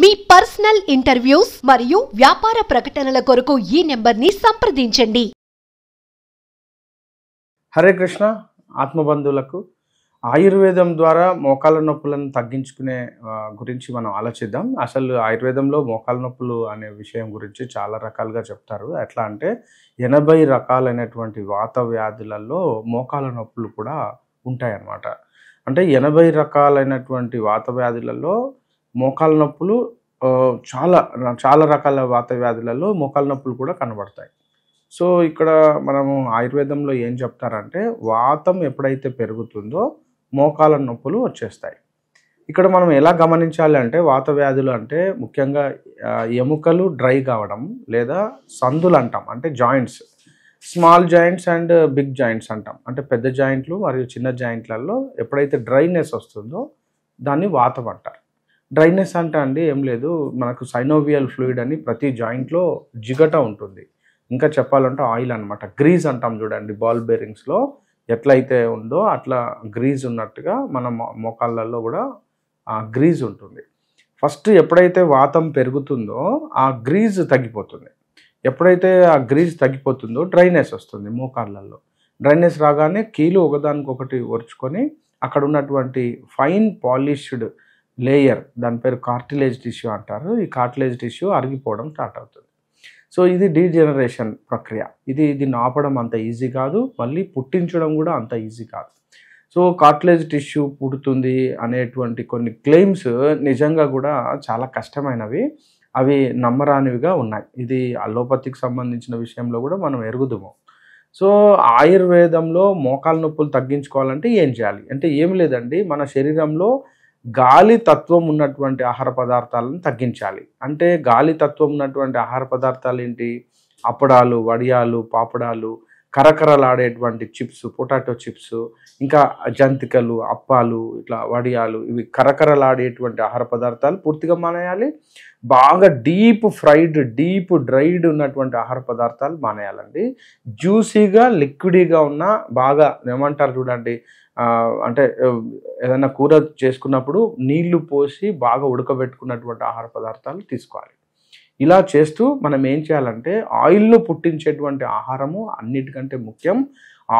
మీ personal interviews మరియు వ్యాపార ప్రకటనల కొరకు ఈ నెంబర్ని సంప్రదించండి హరే కృష్ణ ఆత్మబంధువులకు ఆయుర్వేదం ద్వారా మోకాల నొప్పులను తగ్గించుకునే గురించి మనం ఆలోచిద్దాం అసలు ఆయుర్వేదంలో మోకాల నొప్పులు అనే విషయం గురించి చాలా రకాలుగా చెప్తారు ఎట్లా అంటే ఎనభై రకాలైనటువంటి వాత వ్యాధులలో మోకాల నొప్పులు కూడా ఉంటాయన్నమాట అంటే ఎనభై రకాలైనటువంటి వాత వ్యాధులలో మోకాల నొప్పులు చాలా చాలా రకాల వాత వ్యాధులలో మోకాల నొప్పులు కూడా కనబడతాయి సో ఇక్కడ మనము ఆయుర్వేదంలో ఏం చెప్తారంటే వాతం ఎప్పుడైతే పెరుగుతుందో మోకాల నొప్పులు వచ్చేస్తాయి ఇక్కడ మనం ఎలా గమనించాలి అంటే వాత వ్యాధులు అంటే ముఖ్యంగా ఎముకలు డ్రై కావడం లేదా సందులు అంటాం అంటే joints small joints and big joints అంటాం అంటే పెద్ద జాయింట్లు మరియు చిన్న జాయింట్లలో ఎప్పుడైతే డ్రైనెస్ వస్తుందో దాన్ని వాతం అంటారు డ్రైనెస్ అంటే అండి ఏం లేదు మనకు సైనోవియల్ ఫ్లూయిడ్ అని ప్రతి జాయింట్లో జిగట ఉంటుంది ఇంకా చెప్పాలంటే ఆయిల్ అనమాట గ్రీజ్ అంటాం చూడండి బాల్ బేరింగ్స్లో ఎట్లయితే ఉందో అట్లా గ్రీజ్ ఉన్నట్టుగా మన మోకాళ్ళల్లో కూడా గ్రీజ్ ఉంటుంది ఫస్ట్ ఎప్పుడైతే వాతం పెరుగుతుందో ఆ గ్రీజ్ తగ్గిపోతుంది ఎప్పుడైతే ఆ గ్రీజ్ తగ్గిపోతుందో డ్రైనెస్ వస్తుంది మోకాళ్ళల్లో డ్రైనెస్ రాగానే కీలు ఒకదానికొకటి ఒరుచుకొని అక్కడ ఉన్నటువంటి ఫైన్ పాలిష్డ్ లేయర్ దాని పేరు కార్టిలేజ్ టిష్యూ అంటారు ఈ కార్టిలేజ్ టిష్యూ అరిగిపోవడం స్టార్ట్ అవుతుంది సో ఇది డీజెనరేషన్ ప్రక్రియ ఇది దీన్ని ఆపడం అంత ఈజీ కాదు మళ్ళీ పుట్టించడం కూడా అంత ఈజీ కాదు సో కార్టిలేజ్ టిష్యూ పుడుతుంది అనేటువంటి కొన్ని క్లెయిమ్స్ నిజంగా కూడా చాలా కష్టమైనవి అవి నమ్మరానివిగా ఉన్నాయి ఇది అలోపతికి సంబంధించిన విషయంలో కూడా మనం ఎరుగుదాము సో ఆయుర్వేదంలో మోకాల నొప్పులు తగ్గించుకోవాలంటే ఏం చేయాలి అంటే ఏం లేదండి మన శరీరంలో గాలి తత్వం ఉన్నటువంటి ఆహార పదార్థాలను తగ్గించాలి అంటే గాలి తత్వం ఉన్నటువంటి ఆహార పదార్థాలు ఏంటి అప్పడాలు వడియాలు పాపడాలు కరకరలాడేటువంటి చిప్స్ పొటాటో చిప్స్ ఇంకా జంతికలు అప్పాలు ఇట్లా వడియాలు ఇవి కరకరలాడేటువంటి ఆహార పదార్థాలు పూర్తిగా మానేయాలి బాగా డీప్ ఫ్రైడ్ డీప్ డ్రైడ్ ఉన్నటువంటి ఆహార పదార్థాలు మానేయాలండి జ్యూసీగా లిక్విడీగా ఉన్న బాగా ఏమంటారు చూడండి అంటే ఏదైనా కూర చేసుకున్నప్పుడు నీళ్లు పోసి బాగా ఉడకబెట్టుకున్నటువంటి ఆహార పదార్థాలు తీసుకోవాలి ఇలా చేస్తూ మనం ఏం చేయాలంటే ఆయిల్ను పుట్టించేటువంటి ఆహారము అన్నిటికంటే ముఖ్యం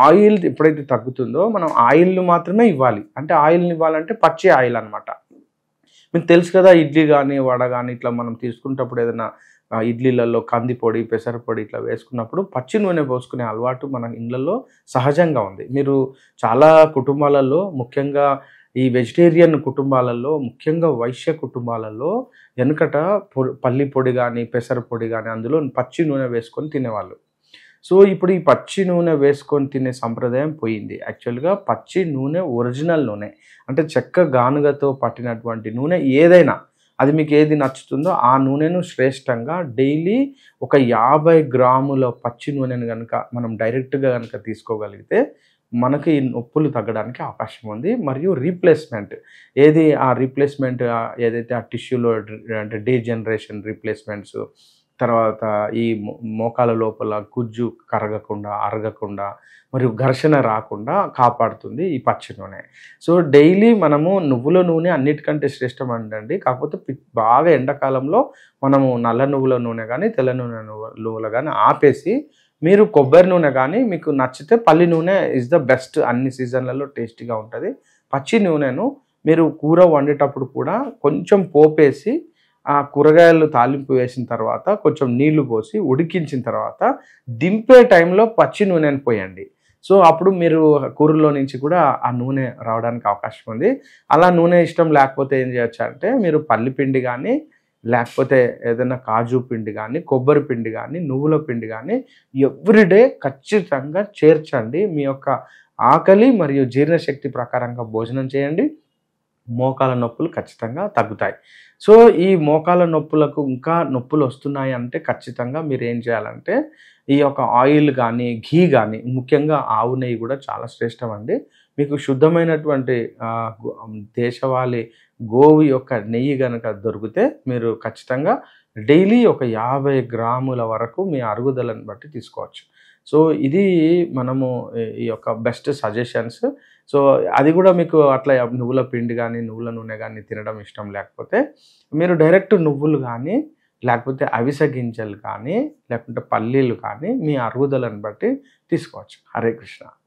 ఆయిల్ ఎప్పుడైతే తగ్గుతుందో మనం ఆయిల్ను మాత్రమే ఇవ్వాలి అంటే ఆయిల్ని ఇవ్వాలంటే పచ్చి ఆయిల్ అనమాట మీకు తెలుసు కదా ఇడ్లీ కానీ వడ కానీ ఇట్లా మనం తీసుకునేటప్పుడు ఏదైనా ఇడ్లీలలో కందిపొడి పెసరపొడి ఇట్లా వేసుకున్నప్పుడు పచ్చి నూనె పోసుకునే అలవాటు మన ఇళ్ళల్లో సహజంగా ఉంది మీరు చాలా కుటుంబాలలో ముఖ్యంగా ఈ వెజిటేరియన్ కుటుంబాలలో ముఖ్యంగా వైశ్య కుటుంబాలలో వెనుకట పల్లి పొడి కానీ పెసరపొడి కానీ అందులో పచ్చి నూనె వేసుకొని తినేవాళ్ళు సో ఇప్పుడు ఈ పచ్చి నూనె వేసుకొని తినే సంప్రదాయం పోయింది యాక్చువల్గా పచ్చి నూనె ఒరిజినల్ నూనె అంటే చెక్క గానుగతో పట్టినటువంటి నూనె ఏదైనా అది మీకు ఏది నచ్చుతుందో ఆ నూనెను శ్రేష్టంగా డైలీ ఒక యాభై గ్రాముల పచ్చి నూనెను కనుక మనం డైరెక్ట్గా కనుక తీసుకోగలిగితే మనకి నొప్పులు తగ్గడానికి అవకాశం ఉంది మరియు రీప్లేస్మెంట్ ఏది ఆ రీప్లేస్మెంట్ ఏదైతే ఆ టిష్యూలో అంటే డీజనరేషన్ రీప్లేస్మెంట్స్ తర్వాత ఈ మోకాల లోపల గుజ్జు కరగకుండా అరగకుండా మరియు ఘర్షణ రాకుండా కాపాడుతుంది ఈ పచ్చి నూనె సో డైలీ మనము నువ్వుల నూనె అన్నిటికంటే శ్రేష్టం అండి కాకపోతే బాగా ఎండాకాలంలో మనము నల్ల నువ్వుల నూనె కానీ తెల్ల నూనె నువ్వుల కానీ ఆపేసి మీరు కొబ్బరి నూనె కానీ మీకు నచ్చితే పల్లి నూనె ఇస్ ద బెస్ట్ అన్ని సీజన్లలో టేస్టీగా ఉంటుంది పచ్చి నూనెను మీరు కూర వండేటప్పుడు కూడా కొంచెం పోపేసి ఆ కూరగాయలు తాలింపు వేసిన తర్వాత కొంచెం నీళ్లు పోసి ఉడికించిన తర్వాత దింపే టైంలో పచ్చి నూనెను పోయండి సో అప్పుడు మీరు కూరలో నుంచి కూడా ఆ నూనె రావడానికి అవకాశం ఉంది అలా నూనె ఇష్టం లేకపోతే ఏం చేయొచ్చు అంటే మీరు పల్లిపిండి కానీ లేకపోతే ఏదైనా కాజు పిండి కానీ కొబ్బరి పిండి కానీ నువ్వుల పిండి కానీ ఎవ్రీడే ఖచ్చితంగా చేర్చండి మీ యొక్క ఆకలి మరియు జీర్ణశక్తి ప్రకారంగా భోజనం చేయండి మోకాల నొప్పులు ఖచ్చితంగా తగ్గుతాయి సో ఈ మోకాల నొప్పులకు ఇంకా నొప్పులు వస్తున్నాయి అంటే ఖచ్చితంగా మీరు ఏం చేయాలంటే ఈ యొక్క ఆయిల్ కానీ ఘీ కానీ ముఖ్యంగా ఆవు నెయ్యి కూడా చాలా శ్రేష్టం అండి మీకు శుద్ధమైనటువంటి దేశవాళీ గోవు యొక్క నెయ్యి కనుక దొరికితే మీరు ఖచ్చితంగా డైలీ ఒక యాభై గ్రాముల వరకు మీ అరుగుదలను బట్టి తీసుకోవచ్చు సో ఇది మనము ఈ యొక్క బెస్ట్ సజెషన్స్ సో అది కూడా మీకు అట్లా నువ్వుల పిండి కానీ నువ్వుల నూనె కానీ తినడం ఇష్టం లేకపోతే మీరు డైరెక్ట్ నువ్వులు కానీ లేకపోతే అవిసె గింజలు కానీ లేకుంటే పల్లీలు కానీ మీ అరుగుదలను బట్టి తీసుకోవచ్చు హరే కృష్ణ